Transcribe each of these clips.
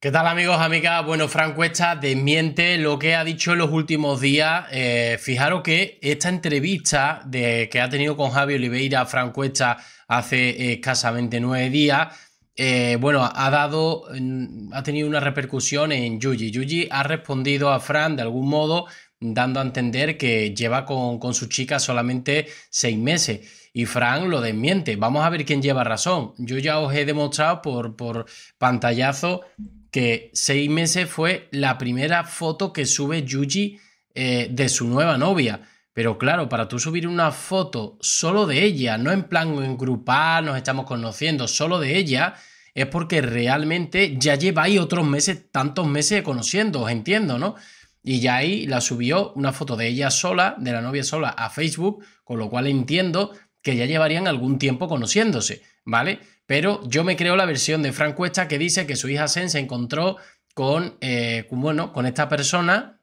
¿Qué tal amigos, amigas? Bueno, Fran Cuesta desmiente lo que ha dicho en los últimos días. Eh, fijaros que esta entrevista de, que ha tenido con Javi Oliveira, Fran Cuesta, hace escasamente nueve días, eh, bueno, ha dado, mm, ha tenido una repercusión en Yuji. Yuji ha respondido a Fran de algún modo, dando a entender que lleva con, su chica solamente seis meses y Fran lo desmiente. Vamos a ver quién lleva razón. Yo ya os he demostrado por, por pantallazo seis meses fue la primera foto que sube Yuji eh, de su nueva novia. Pero claro, para tú subir una foto solo de ella, no en plan en grupal, nos estamos conociendo, solo de ella, es porque realmente ya lleváis otros meses, tantos meses conociendo, os entiendo, ¿no? Y ya ahí la subió una foto de ella sola, de la novia sola, a Facebook, con lo cual entiendo que ya llevarían algún tiempo conociéndose, ¿vale? Pero yo me creo la versión de Frank Cuesta que dice que su hija Sen se encontró eh, con, bueno, con esta persona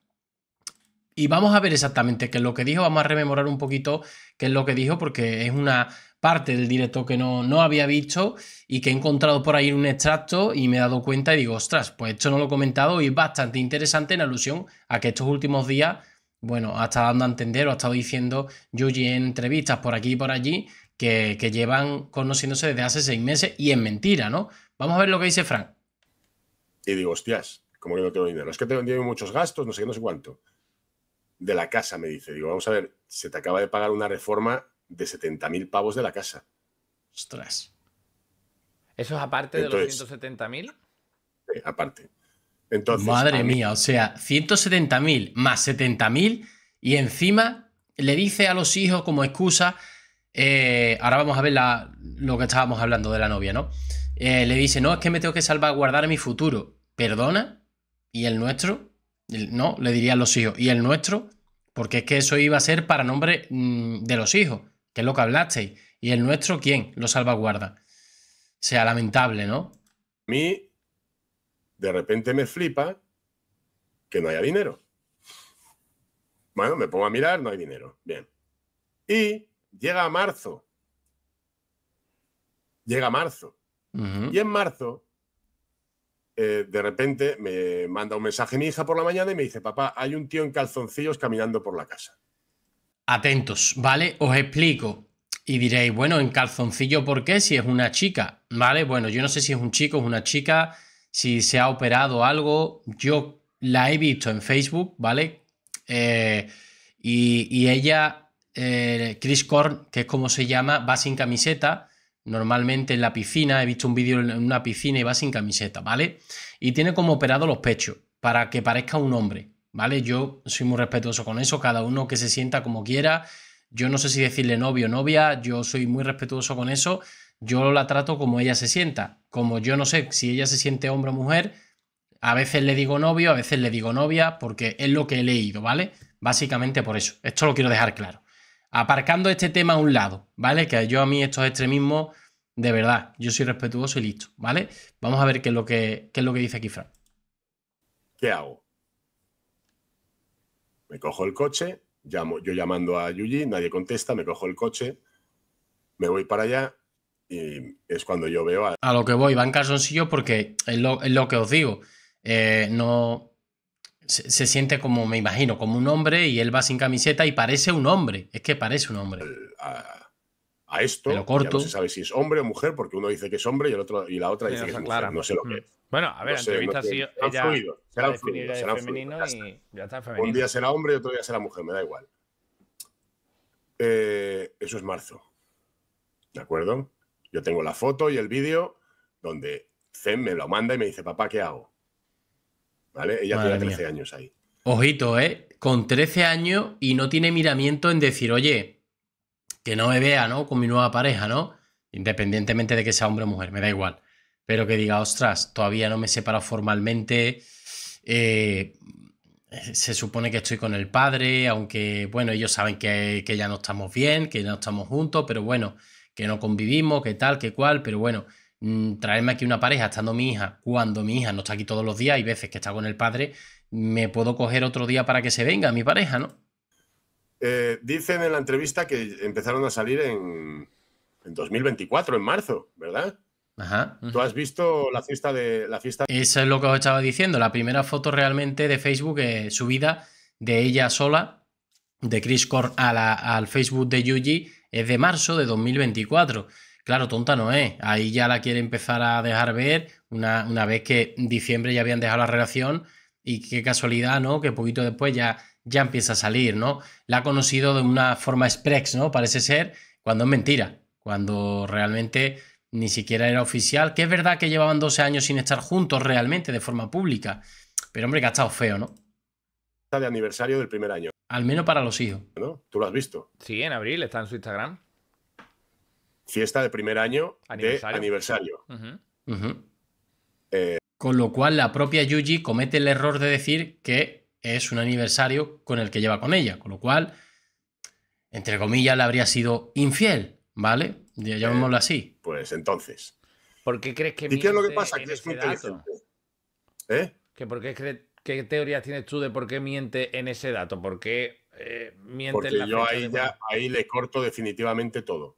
y vamos a ver exactamente qué es lo que dijo, vamos a rememorar un poquito qué es lo que dijo, porque es una parte del directo que no, no había visto y que he encontrado por ahí un extracto y me he dado cuenta y digo, ostras, pues esto no lo he comentado y es bastante interesante en alusión a que estos últimos días bueno, ha estado dando a entender o ha estado diciendo Yuji en entrevistas por aquí y por allí que, llevan conociéndose desde hace seis meses y es mentira, ¿no? Vamos a ver lo que dice Frank. Y digo, hostias, como que no tengo dinero. Es que tengo, muchos gastos, no sé no sé cuánto. De la casa, me dice. Digo, vamos a ver, se te acaba de pagar una reforma de 70.000 mil pavos de la casa. Ostras. ¿Eso es aparte de los 170.000? mil? Eh, aparte. Madre mía, o sea, 170.000 más 70.000 y encima le dice a los hijos como excusa, eh, ahora vamos a ver lo que estábamos hablando de la novia, ¿no? Eh, le dice, no, es que me tengo que salvaguardar mi futuro. ¿Perdona? ¿Y el nuestro? No, le diría a los hijos. ¿Y el nuestro? Porque es que eso iba a ser para nombre mm, de los hijos, que es lo que hablasteis. ¿Y el nuestro quién lo salvaguarda? O sea, lamentable, ¿no? mi de repente me flipa que no haya dinero. Bueno, me pongo a mirar, no hay dinero. Bien. Y llega marzo. Llega marzo. Y en marzo, eh, de repente me manda un mensaje mi hija por la mañana y me dice, papá, hay un tío en calzoncillos caminando por la casa. Atentos, ¿vale? Os explico. Y diréis, bueno, en calzoncillo, ¿por qué? Si es una chica, ¿vale? Bueno, yo no sé si es un chico o una chica, si se ha operado algo. Yo la he visto en Facebook, ¿vale? Eh, y, ella, eh, Chris Korn, que es como se llama, va sin camiseta. Normalmente en la piscina, he visto un vídeo en una piscina y va sin camiseta, ¿vale? Y tiene como operado los pechos para que parezca un hombre, ¿vale? Yo soy muy respetuoso con eso, cada uno que se sienta como quiera. Yo no sé si decirle novio o novia, yo soy muy respetuoso con eso, yo la trato como ella se sienta. Como yo no sé si ella se siente hombre o mujer, a veces le digo novio, a veces le digo novia, porque es lo que he leído, ¿vale? Básicamente por eso. Esto lo quiero dejar claro. Aparcando este tema a un lado, ¿vale? Que yo a mí estos extremismos, de verdad, yo soy respetuoso y listo, ¿vale? Vamos a ver qué es lo que, es lo que dice aquí Fran. ¿Qué hago? Me cojo el coche, llamo, yo llamando a Yuji, nadie contesta, me cojo el coche, me voy para allá, y es cuando yo veo a... lo que voy, va en calzoncillo porque es lo, que os digo. Eh, no... Se, siente como, me imagino, como un hombre y él va sin camiseta y parece un hombre. Es que parece un hombre. A, esto no se sabe si es hombre o mujer porque uno dice que es hombre y, el otro, y la otra dice que es mujer. No sé lo mm. que es. Bueno, a ver, entrevista Un día será hombre y otro día será mujer, me da igual. Eh, eso es marzo. ¿De acuerdo? Yo tengo la foto y el vídeo donde Zen me lo manda y me dice, papá, ¿qué hago? ¿Vale? Ella tiene 13 años ahí. Ojito, ¿eh? Con 13 años y no tiene miramiento en decir, oye, que no me vea, ¿no? Con mi nueva pareja, ¿no? Independientemente de que sea hombre o mujer, me da igual. Pero que diga, ostras, todavía no me separado formalmente. Eh, se supone que estoy con el padre, aunque, bueno, ellos saben que, que ya no estamos bien, que ya no estamos juntos, pero bueno, que no convivimos, que tal, que cual, pero bueno, mm, traerme aquí una pareja estando mi hija, cuando mi hija no está aquí todos los días, hay veces que está con el padre, me puedo coger otro día para que se venga mi pareja, ¿no? Eh, dicen en la entrevista que empezaron a salir en, en 2024, en marzo, ¿verdad? Ajá, ¿Tú has visto la fiesta de la fiesta? Eso es lo que os estaba diciendo. La primera foto realmente de Facebook subida de ella sola de Chris Korn a al Facebook de Yuji es de marzo de 2024. Claro, tonta no es. Ahí ya la quiere empezar a dejar ver una, una vez que en diciembre ya habían dejado la relación y qué casualidad, ¿no? Que poquito después ya, ya empieza a salir, ¿no? La ha conocido de una forma express, ¿no? Parece ser cuando es mentira, cuando realmente ni siquiera era oficial, que es verdad que llevaban 12 años sin estar juntos realmente de forma pública, pero hombre que ha estado feo, ¿no? de aniversario del primer año. Al menos para los hijos. ¿No? Tú lo has visto. Sí, en abril está en su Instagram. Fiesta de primer año aniversario. de aniversario. Eh, con lo cual la propia Yuji comete el error de decir que es un aniversario con el que lleva con ella, con lo cual, entre comillas, le habría sido infiel, ¿vale? Ya llamémoslo eh, así. Pues entonces. ¿Por qué crees que... ¿Y qué es lo que pasa? Que es muy ¿Eh? ¿Que ¿Por qué crees ¿Qué teorías tienes tú de por qué miente en ese dato? ¿Por qué eh, miente Porque en la yo ahí, ya, ahí le corto definitivamente todo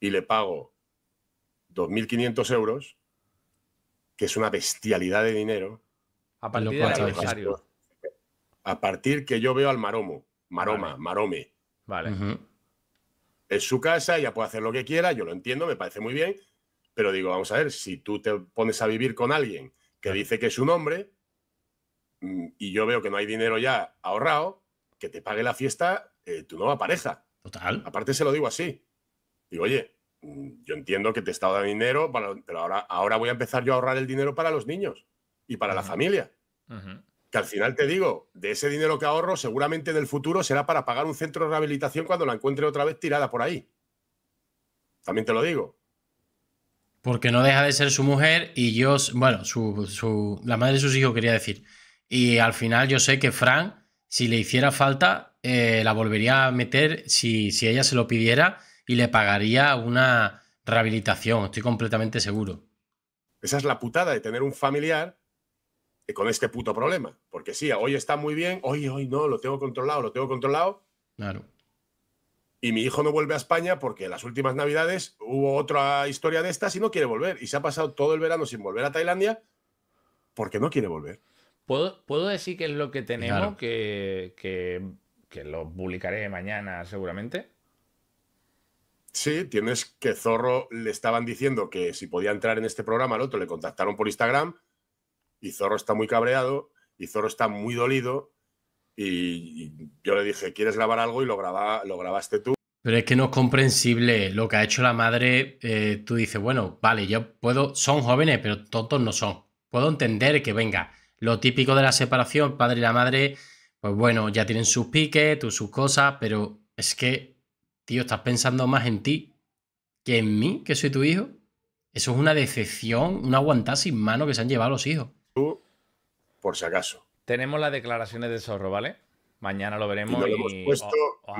y le pago 2.500 euros, que es una bestialidad de dinero. A partir del aniversario. A partir que yo veo al maromo, maroma, marome. Vale. Es su casa, ella puede hacer lo que quiera, yo lo entiendo, me parece muy bien, pero digo, vamos a ver, si tú te pones a vivir con alguien que dice que es un hombre, Mm, y yo veo que no hay dinero ya ahorrado, que te pague la fiesta eh, tu nueva pareja. Total. Aparte se lo digo así. Digo, oye, mm, yo entiendo que te he estado dando dinero, pero ahora, ahora voy a empezar yo a ahorrar el dinero para los niños y para la familia. Que al final te digo, de ese dinero que ahorro, seguramente en el futuro será para pagar un centro de rehabilitación cuando la encuentre otra vez tirada por ahí. También te lo digo. Porque no deja de ser su mujer y yo, bueno, la madre de sus hijos quería decir. Y al final yo sé que Fran, si le hiciera falta, eh, la volvería a meter si, si ella se lo pidiera y le pagaría una rehabilitación, estoy completamente seguro. Esa es la putada de tener un familiar con este puto problema. Porque sí, hoy está muy bien, hoy, hoy no, lo tengo controlado, lo tengo controlado. Claro. Y mi hijo no vuelve a España porque las últimas navidades hubo otra historia de estas y no quiere volver. Y se ha pasado todo el verano sin volver a Tailandia porque no quiere volver. ¿Puedo, decir qué es lo que tenemos? Que, lo publicaré mañana seguramente. Sí, tienes que Zorro le estaban diciendo que si podía entrar en este programa al otro, le contactaron por Instagram y Zorro está muy cabreado y Zorro está muy dolido y, yo le dije, ¿quieres grabar algo? Y lo, graba, lo grabaste tú. Pero es que no es comprensible lo que ha hecho la madre. Eh, tú dices, bueno, vale, yo puedo, son jóvenes, pero tontos no son. Puedo entender que venga lo típico de la separación, padre y la madre, pues bueno, ya tienen sus piques, tú sus cosas, pero es que, tío, estás pensando más en ti que en mí, que soy tu hijo. Eso es una decepción, una aguantar sin mano que se han llevado los hijos. Tú, por si acaso. Tenemos las declaraciones de Zorro, ¿vale? Mañana lo veremos. no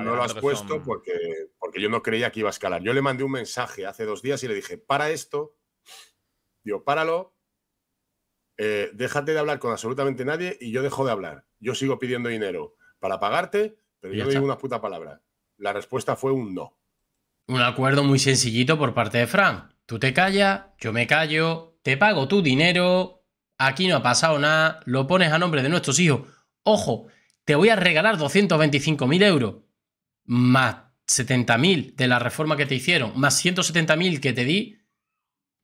lo, has puesto porque, porque yo no creía que iba a escalar. Yo le mandé un mensaje hace dos días y le dije, para esto, digo, páralo, eh, déjate de hablar con absolutamente nadie y yo dejo de hablar. Yo sigo pidiendo dinero para pagarte, pero yo no digo una puta palabra La respuesta fue un no. Un acuerdo muy sencillito por parte de Frank. Tú te callas, yo me callo, te pago tu dinero, aquí no ha pasado nada, lo pones a nombre de nuestros hijos. Ojo, te voy a regalar 225.000 euros, más 70.000 de la reforma que te hicieron, más 170.000 que te di,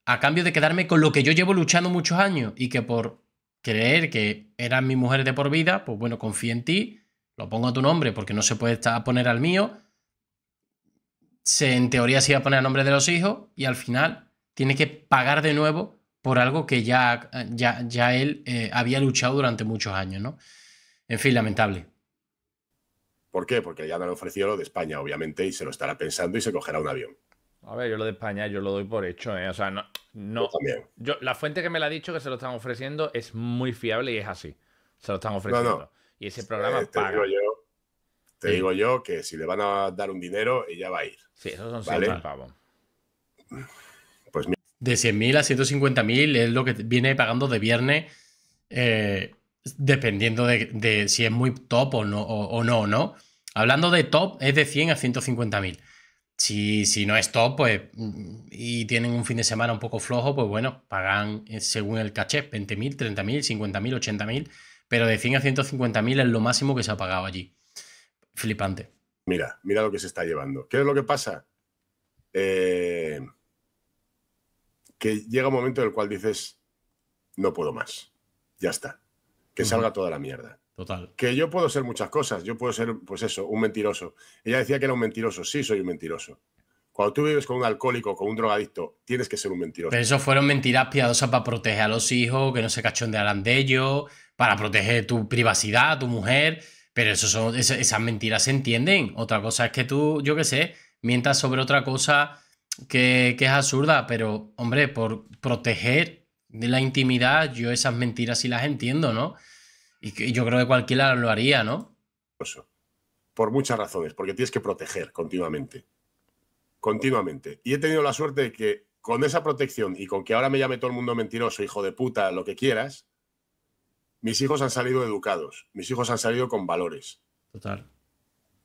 a cambio de quedarme con lo que yo llevo luchando muchos años y que por creer que eran mi mujer de por vida, pues bueno, confío en ti, lo pongo a tu nombre porque no se puede poner al mío. Se, en teoría se iba a poner a nombre de los hijos y al final tiene que pagar de nuevo por algo que ya, ya, ya él eh, había luchado durante muchos años, ¿no? En fin, lamentable. ¿Por qué? Porque ya me lo ofreció lo de España, obviamente, y se lo estará pensando y se cogerá un avión. A ver, yo lo de España yo lo doy por hecho, ¿eh? O sea, no. yo, la fuente que me la ha dicho que se lo están ofreciendo es muy fiable y es así. Se lo están ofreciendo. Y ese programa eh, paga. te digo yo que si le van a dar un dinero, ella va a ir. Sí, esos son ¿vale? pavos. Pues de 100.000 a 150.000 es lo que viene pagando de viernes, eh, dependiendo de, si es muy top o no, o no, ¿no? Hablando de top, es de 100 a 150.000. Si, no es top, pues, y tienen un fin de semana un poco flojo, pues bueno, pagan eh, según el caché 20.000, 30.000, 50.000, 80.000, pero de 100 a 150.000 es lo máximo que se ha pagado allí. Flipante. Mira, mira lo que se está llevando. ¿Qué es lo que pasa? Eh, que llega un momento en el cual dices, no puedo más, ya está, que salga toda la mierda. Que yo puedo ser muchas cosas. Yo puedo ser, pues eso, un mentiroso. Ella decía que era un mentiroso. Sí, soy un mentiroso. Cuando tú vives con un alcohólico, con un drogadicto, tienes que ser un mentiroso. Pero eso fueron mentiras piadosas para proteger a los hijos, que no se cachondearan de ellos, para proteger tu privacidad, tu mujer. Pero eso son, esas mentiras se entienden. Otra cosa es que tú, yo qué sé, mientas sobre otra cosa que, que es absurda. Pero, hombre, por proteger de la intimidad, yo esas mentiras sí las entiendo, ¿no? Y yo creo que cualquiera lo haría, ¿no? Por muchas razones, porque tienes que proteger continuamente. Continuamente. Y he tenido la suerte de que con esa protección y con que ahora me llame todo el mundo mentiroso, hijo de puta, lo que quieras, mis hijos han salido educados, mis hijos han salido con valores. Total.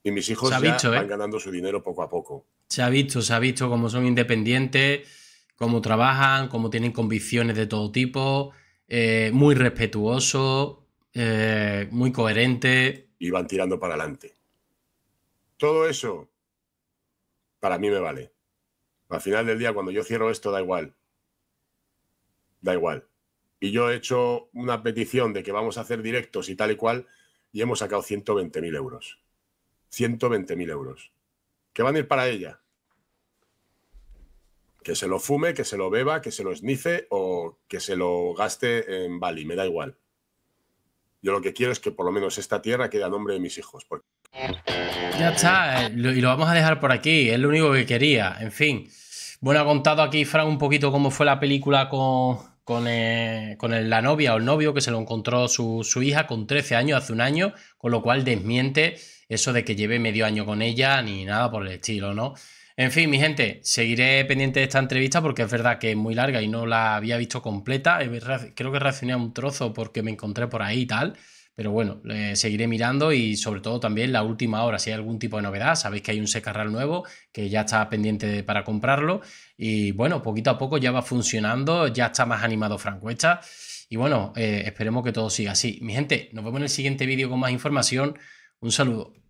Y mis hijos ya ¿eh? van ganando su dinero poco a poco. Se ha visto, se ha visto cómo son independientes, cómo trabajan, cómo tienen convicciones de todo tipo, eh, muy respetuosos. Eh, muy coherente. Y van tirando para adelante. Todo eso para mí me vale. Al final del día, cuando yo cierro esto, da igual. Da igual. Y yo he hecho una petición de que vamos a hacer directos y tal y cual, y hemos sacado 120.000 euros. 120.000 euros. ...¿qué van a ir para ella. Que se lo fume, que se lo beba, que se lo esnice o que se lo gaste en Bali, me da igual. Yo lo que quiero es que por lo menos esta tierra quede a nombre de mis hijos. Ya está, eh, y lo vamos a dejar por aquí, es lo único que quería, en fin. Bueno, ha contado aquí Frank un poquito cómo fue la película con, con, eh, la novia o el novio que se lo encontró su, su, hija con 13 años, hace un año, con lo cual desmiente eso de que lleve medio año con ella ni nada por el estilo, ¿no? En fin, mi gente, seguiré pendiente de esta entrevista porque es verdad que es muy larga y no la había visto completa. Creo que reaccioné a un trozo porque me encontré por ahí y tal. Pero bueno, seguiré mirando y sobre todo también la última hora, si hay algún tipo de novedad, sabéis que hay un secarral nuevo que ya está pendiente para comprarlo y bueno, poquito a poco ya va funcionando, ya está más animado Francuesta y bueno, eh, esperemos que todo siga así. Mi gente, nos vemos en el siguiente vídeo con más información. Un saludo.